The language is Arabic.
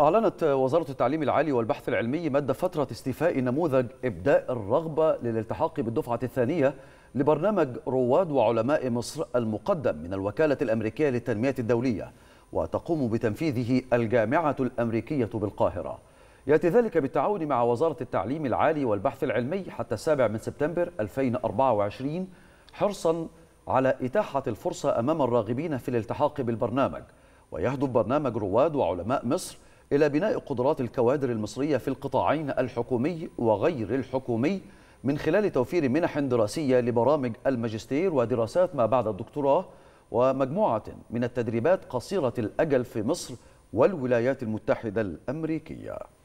أعلنت وزارة التعليم العالي والبحث العلمي مد فترة استيفاء نموذج إبداء الرغبة للالتحاق بالدفعة الثانية لبرنامج رواد وعلماء مصر المقدم من الوكالة الأمريكية للتنمية الدولية وتقوم بتنفيذه الجامعة الأمريكية بالقاهرة يأتي ذلك بالتعاون مع وزارة التعليم العالي والبحث العلمي حتى السابع من سبتمبر 2024 حرصا على إتاحة الفرصة أمام الراغبين في الالتحاق بالبرنامج ويهدف برنامج رواد وعلماء مصر إلى بناء قدرات الكوادر المصرية في القطاعين الحكومي وغير الحكومي من خلال توفير منح دراسية لبرامج الماجستير ودراسات ما بعد الدكتوراه ومجموعة من التدريبات قصيرة الأجل في مصر والولايات المتحدة الأمريكية